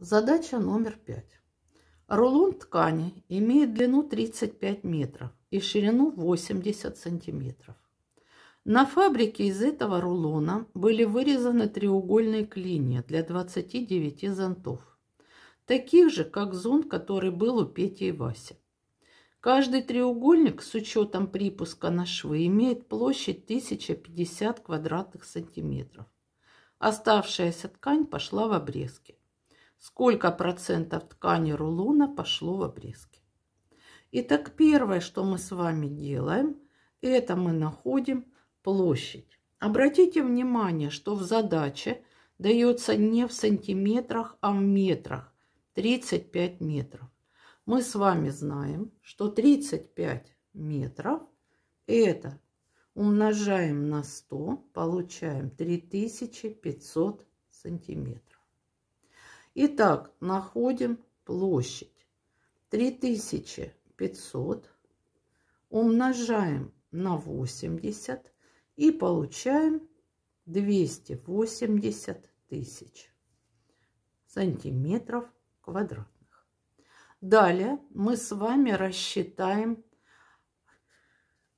Задача номер пять. Рулон ткани имеет длину 35 метров и ширину 80 сантиметров. На фабрике из этого рулона были вырезаны треугольные клинья для 29 зонтов, таких же, как зонт, который был у Пети и Васи. Каждый треугольник с учетом припуска на швы имеет площадь 1050 квадратных сантиметров. Оставшаяся ткань пошла в обрезки сколько процентов ткани рулона пошло в обрезки. Итак, первое, что мы с вами делаем, это мы находим площадь. Обратите внимание, что в задаче дается не в сантиметрах, а в метрах. 35 метров. Мы с вами знаем, что 35 метров это умножаем на 100, получаем 3500 сантиметров. Итак, находим площадь. 3500 умножаем на 80 и получаем 280 тысяч сантиметров квадратных. Далее мы с вами рассчитаем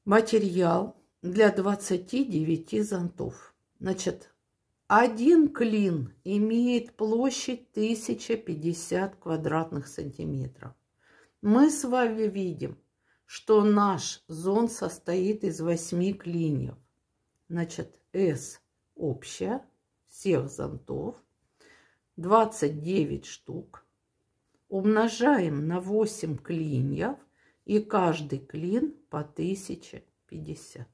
материал для 29 зонтов. Значит, один клин имеет площадь 1050 квадратных сантиметров. Мы с вами видим, что наш зон состоит из восьми клиньев. Значит, S общая всех зонтов, 29 штук. Умножаем на 8 клиньев, и каждый клин по 1050.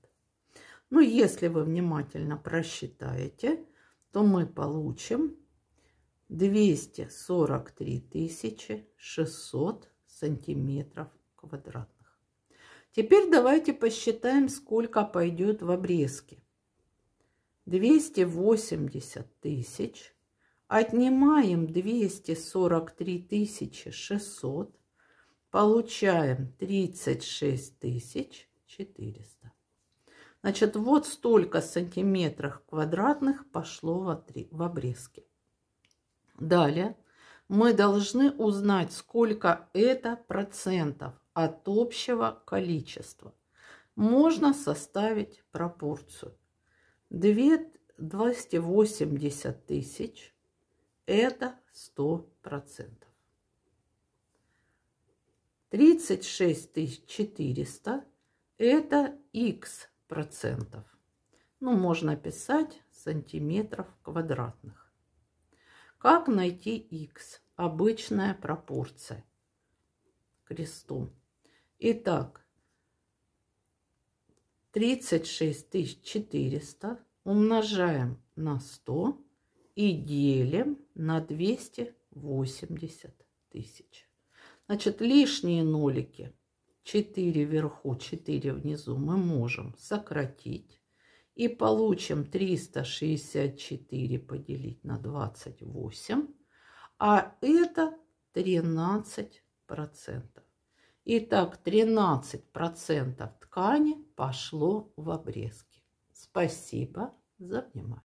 Ну, если вы внимательно просчитаете – то мы получим 243 тысячи 600 сантиметров квадратных. Теперь давайте посчитаем, сколько пойдет в обрезке. 280 тысяч. Отнимаем 243 тысячи 600. Получаем 36 тысяч 400. Значит, вот столько сантиметров квадратных пошло в, отри... в обрезке. Далее мы должны узнать, сколько это процентов от общего количества. Можно составить пропорцию. 280 тысяч – это 100%. 36 400 – это x процентов. Ну, можно писать сантиметров квадратных. Как найти x? Обычная пропорция крестом. Итак, 36 400 умножаем на 100 и делим на 280 тысяч. Значит, лишние нолики – 4 вверху, 4 внизу мы можем сократить. И получим 364 поделить на 28. А это 13 процентов. Итак, 13 процентов ткани пошло в обрезки. Спасибо за внимание.